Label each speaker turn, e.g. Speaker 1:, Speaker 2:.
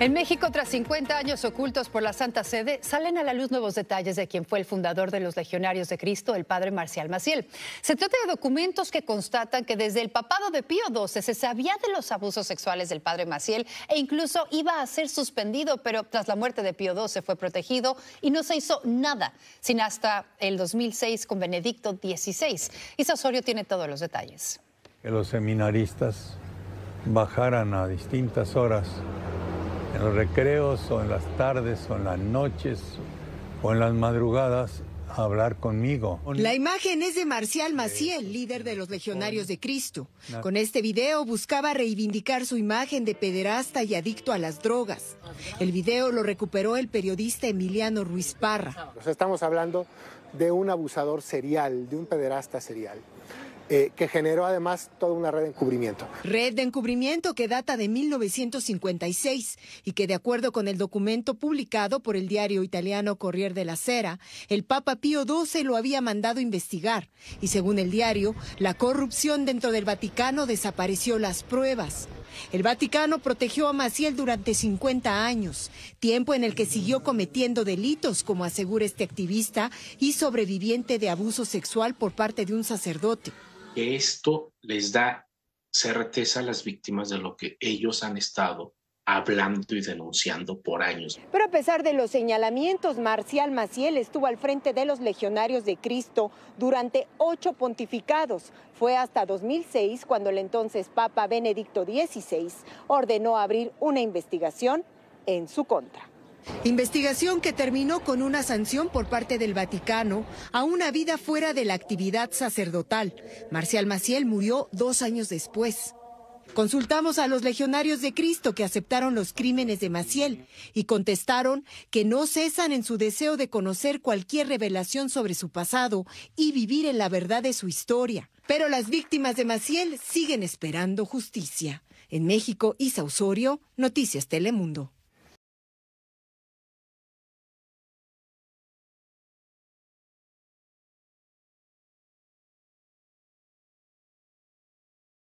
Speaker 1: En México, tras 50 años ocultos por la Santa Sede, salen a la luz nuevos detalles de quien fue el fundador de los Legionarios de Cristo, el padre Marcial Maciel. Se trata de documentos que constatan que desde el papado de Pío XII se sabía de los abusos sexuales del padre Maciel e incluso iba a ser suspendido, pero tras la muerte de Pío XII fue protegido y no se hizo nada, sin hasta el 2006 con Benedicto XVI. Y Sasorio tiene todos los detalles.
Speaker 2: Que los seminaristas bajaran a distintas horas en los recreos o en las tardes o en las noches o en las madrugadas a hablar conmigo. La imagen es de Marcial Maciel, líder de los Legionarios de Cristo. Con este video buscaba reivindicar su imagen de pederasta y adicto a las drogas. El video lo recuperó el periodista Emiliano Ruiz Parra. Nos
Speaker 1: estamos hablando de un abusador serial, de un pederasta serial. Eh, que generó además toda una red de encubrimiento.
Speaker 2: Red de encubrimiento que data de 1956 y que de acuerdo con el documento publicado por el diario italiano Corriere la Sera, el Papa Pío XII lo había mandado investigar y según el diario, la corrupción dentro del Vaticano desapareció las pruebas. El Vaticano protegió a Maciel durante 50 años, tiempo en el que siguió cometiendo delitos, como asegura este activista y sobreviviente de abuso sexual por parte de un sacerdote
Speaker 1: esto les da certeza a las víctimas de lo que ellos han estado hablando y denunciando por años.
Speaker 2: Pero a pesar de los señalamientos, Marcial Maciel estuvo al frente de los Legionarios de Cristo durante ocho pontificados. Fue hasta 2006 cuando el entonces Papa Benedicto XVI ordenó abrir una investigación en su contra. Investigación que terminó con una sanción por parte del Vaticano a una vida fuera de la actividad sacerdotal. Marcial Maciel murió dos años después. Consultamos a los legionarios de Cristo que aceptaron los crímenes de Maciel y contestaron que no cesan en su deseo de conocer cualquier revelación sobre su pasado y vivir en la verdad de su historia. Pero las víctimas de Maciel siguen esperando justicia. En México, Isa Osorio, Noticias Telemundo.